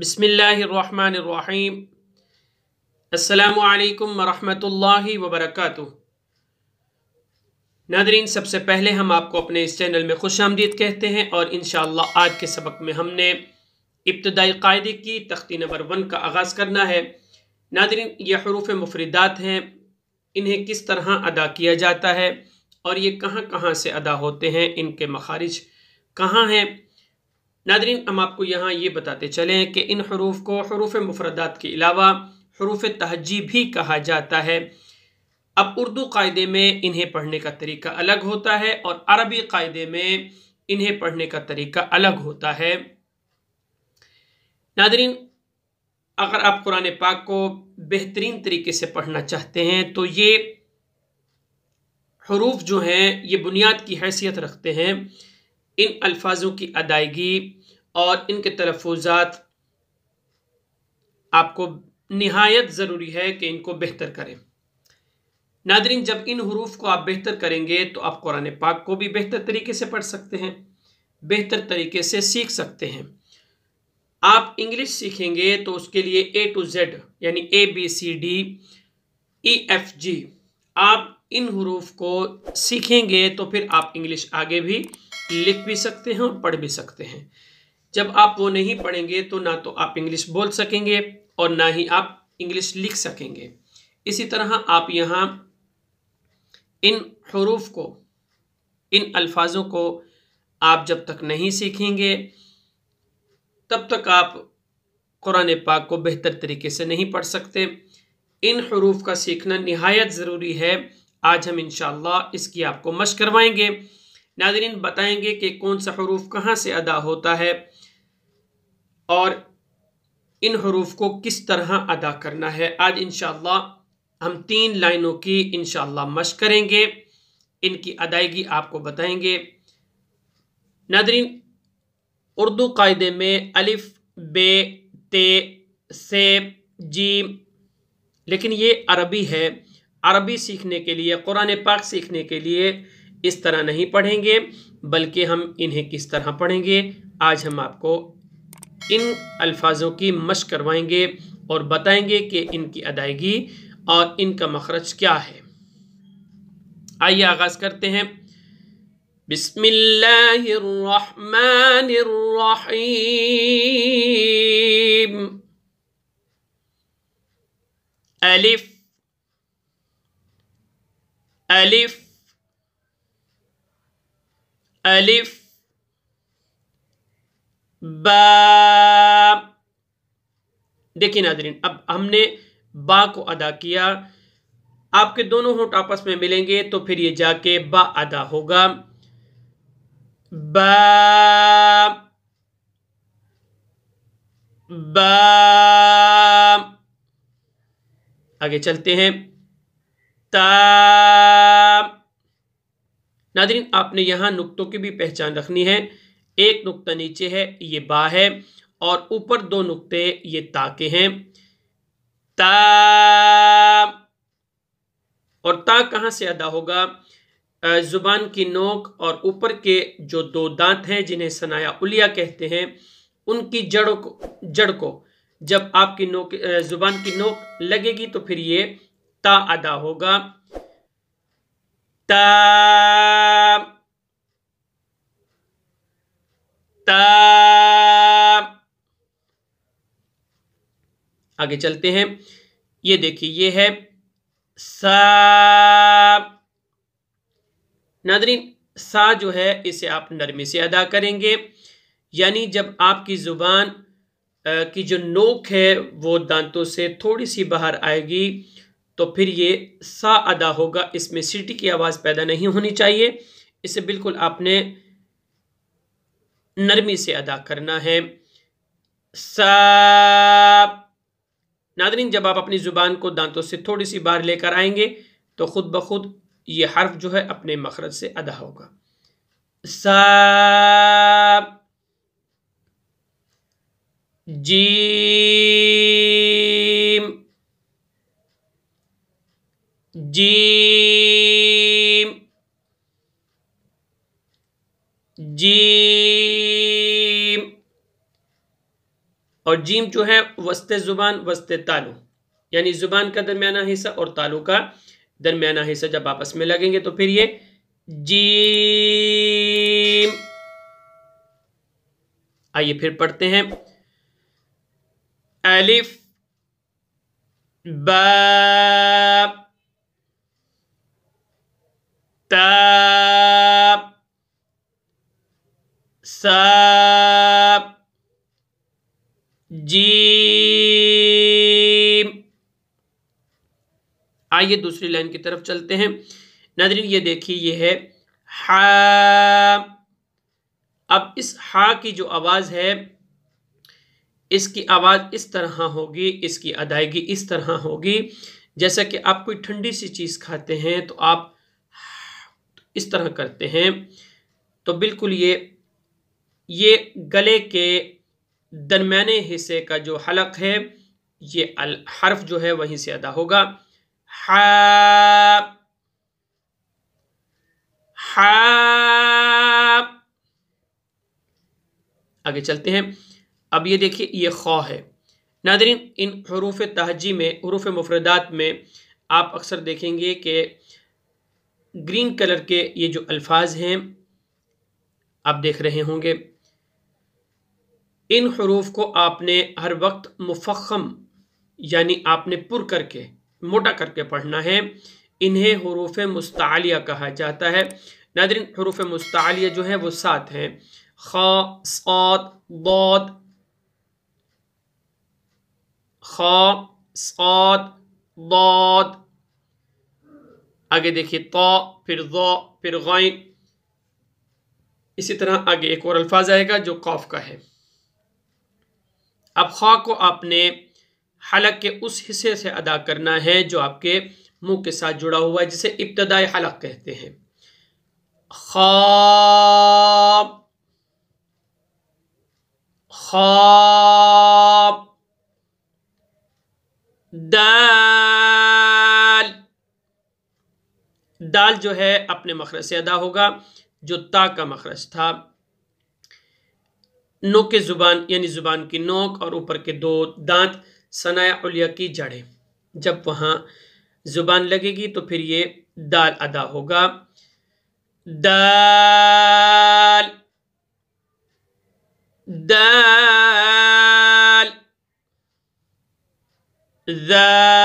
बसमीम् अल्लाम वरम वबरक नादरीन सबसे पहले हम आपको अपने इस चैनल में खुश आमदीद कहते हैं और इन आज के सबक में हमने इब्तदाई कायदे की तख्ती नंबर वन का आगाज़ करना है नादरीन ये हरूफ मफरदात हैं इन्हें किस तरह अदा किया जाता है और ये कहाँ कहाँ से अदा होते हैं इनके मखारिज कहाँ हैं नादरीन हम आपको यहाँ ये बताते चलें कि इन हरूफ को हरूफ मुफरदात के अलावा हरूफ तहजी भी कहा जाता है अब उर्दू कायदे में इन्हें पढ़ने का तरीका अलग होता है और अरबी कायदे में इन्हें पढ़ने का तरीका अलग होता है नादरीन अगर आप कुरान पाक को बेहतरीन तरीके से पढ़ना चाहते हैं तो ये हरूफ जो हैं ये बुनियाद की हैसियत रखते हैं इन अल्फाजों की अदायगी और इनके तलफात आपको नहायत ज़रूरी है कि इनको बेहतर करें नादरीन जब इन हरूफ को आप बेहतर करेंगे तो आप कुरान पाक को भी बेहतर तरीके से पढ़ सकते हैं बेहतर तरीके से सीख सकते हैं आप इंग्लिश सीखेंगे तो उसके लिए ए टू जेड यानी A B C D E F G आप इन हरूफ को सीखेंगे तो फिर आप इंग्लिश आगे भी लिख भी सकते हैं और पढ़ भी सकते हैं जब आप वो नहीं पढ़ेंगे तो ना तो आप इंग्लिश बोल सकेंगे और ना ही आप इंग्लिश लिख सकेंगे इसी तरह आप यहाँ इन हरूफ को इन अल्फाजों को आप जब तक नहीं सीखेंगे तब तक आप कुरान पाक को बेहतर तरीके से नहीं पढ़ सकते इन हरूफ का सीखना नहायत ज़रूरी है आज हम इन इसकी आपको मश करवाएंगे नादरीन बताएंगे कि कौन सा हरूफ कहाँ से अदा होता है और इन हरूफ को किस तरह अदा करना है आज इन हम तीन लाइनों की इन शश करेंगे इनकी अदायगी आपको बताएंगे नदरीन उर्दू कायदे में अलिफ बे ते से जी लेकिन ये अरबी है अरबी सीखने के लिए कुरान पाक सीखने के लिए इस तरह नहीं पढ़ेंगे बल्कि हम इन्हें किस तरह पढ़ेंगे आज हम आपको इन अल्फाजों की मश करवाएंगे और बताएंगे कि इनकी अदायगी और इनका मखरज क्या है आइए आगाज़ करते हैं बिस्मिल्लाहिर्रहमानिर्रहीम अलिफ अलिफ अलिफ देखिए नाजरीन अब हमने बा को अदा किया आपके दोनों होट आपस में मिलेंगे तो फिर ये जाके बा अदा होगा बा आगे चलते हैं ता नादरीन आपने यहां नुक्तों की भी पहचान रखनी है एक नुकता नीचे है ये बा है और ऊपर दो नुकते ये ताके हैं ता और ता कहां से अदा होगा ज़ुबान की नोक और ऊपर के जो दो दांत हैं जिन्हें सनाया उलिया कहते हैं उनकी जड़ों को जड़ को जब आपकी नोक ज़ुबान की नोक लगेगी तो फिर ये ता अदा होगा ता आगे चलते हैं ये देखिए ये है सा नादरी सा जो है इसे आप नरमे से अदा करेंगे यानी जब आपकी ज़ुबान की जो नोक है वो दांतों से थोड़ी सी बाहर आएगी तो फिर ये सा अदा होगा इसमें सिटी की आवाज़ पैदा नहीं होनी चाहिए इसे बिल्कुल आपने नरमी से अदा करना है सा नादरीन जब आप अपनी ज़ुबान को दांतों से थोड़ी सी बार लेकर आएंगे तो ख़ुद ब खुद ये हर्फ जो है अपने मखरज से अदा होगा सा जीम जीम जीम और जीम जो है वस्त ज़ुबान वस्त तालु यानी ज़ुबान का दरमियाना हिस्सा और तालु का दरमियाना हिस्सा जब आपस में लगेंगे तो फिर ये जीम आइए फिर पढ़ते हैं एलिफ बा आइए दूसरी लाइन की तरफ चलते हैं नदरी ये देखिए ये है हा अब इस हा की जो आवाज़ है इसकी आवाज़ इस तरह होगी इसकी अदायगी इस तरह होगी जैसा कि आप कोई ठंडी सी चीज़ खाते हैं तो आप इस तरह करते हैं तो बिल्कुल ये ये गले के दरम्याने हिस्से का जो हलक है ये हर्फ जो है वहीं से अदा होगा आगे चलते हैं अब ये देखिए ये खौ है नादरीन इन हरूफ तहजी में हरूफ मुफरदात में आप अक्सर देखेंगे कि ग्रीन कलर के ये जो अल्फाज हैं आप देख रहे होंगे इन हरूफ को आपने हर वक्त मुफखम यानी आपने पुर करके मोटा करके पढ़ना है इन्हें हरूफ मुस्तालिया कहा जाता है नादरिन हरूफ मुस्तालिया जो है वो सात हैं खा बौत खा बौत आगे देखिए तो फिर दो फिर गौन इसी तरह आगे एक और अल्फाज आएगा जो कौफ का है अब खा को आपने हलक के उस हिस्से से अदा करना है जो आपके मुंह के साथ जुड़ा हुआ है जिसे इब्तदाई हलक कहते हैं खाब खाब दाल दाल जो है अपने मखरज से अदा होगा जो ता का मखरज था नोक ज़ुबान यानी ज़ुबान की नोक और ऊपर के दो दांत सनाया की जड़ें जब वहाँ ज़ुबान लगेगी तो फिर ये दाल अदा होगा दाल दाल दाल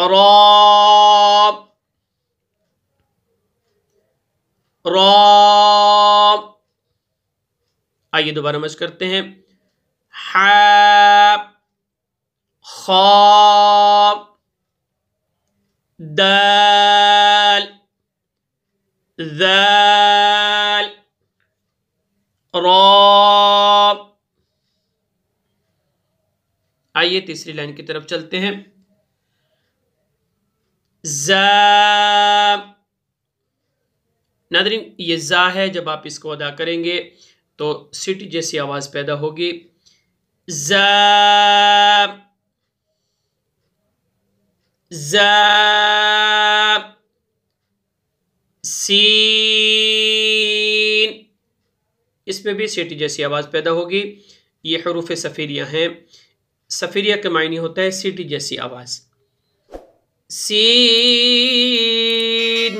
रॉ रॉ आइए दोबारा मश करते हैं हैप दल दल आइए तीसरी लाइन की तरफ चलते हैं नादरीन ये जा है जब आप इसको अदा करेंगे तो सिट जैसी आवाज़ पैदा होगी जा सीन इसमें भी सिट जैसी आवाज़ पैदा होगी ये हरूफ सफ़ीरिया हैं सफ़ीरिया के मायने होता है सिट जैसी आवाज़ seed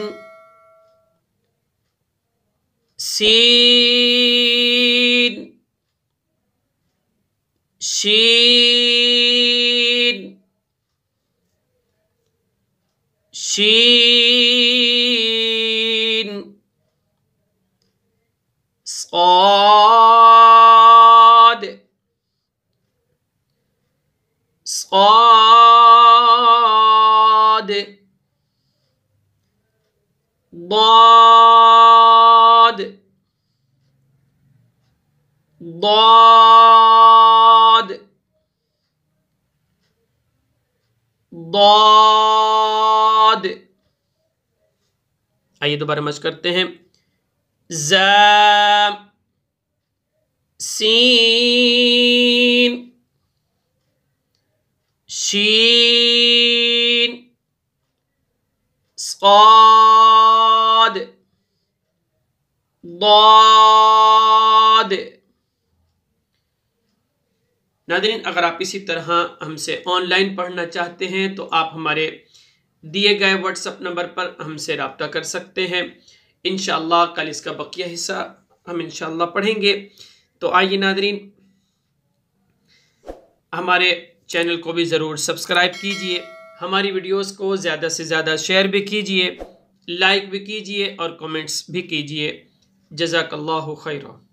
seed seed seed ضاد ضاد आइए दोबारा मश करते हैं जैम सीन शीन स्वाद ضاد नादरीन अगर आप इसी तरह हमसे ऑनलाइन पढ़ना चाहते हैं तो आप हमारे दिए गए व्हाट्सअप नंबर पर हमसे रबता कर सकते हैं इन कल इसका बकिया हिस्सा हम इन पढ़ेंगे तो आइए नादरीन हमारे चैनल को भी ज़रूर सब्सक्राइब कीजिए हमारी वीडियोस को ज़्यादा से ज़्यादा शेयर भी कीजिए लाइक भी कीजिए और कमेंट्स भी कीजिए जजाकल्ला खैर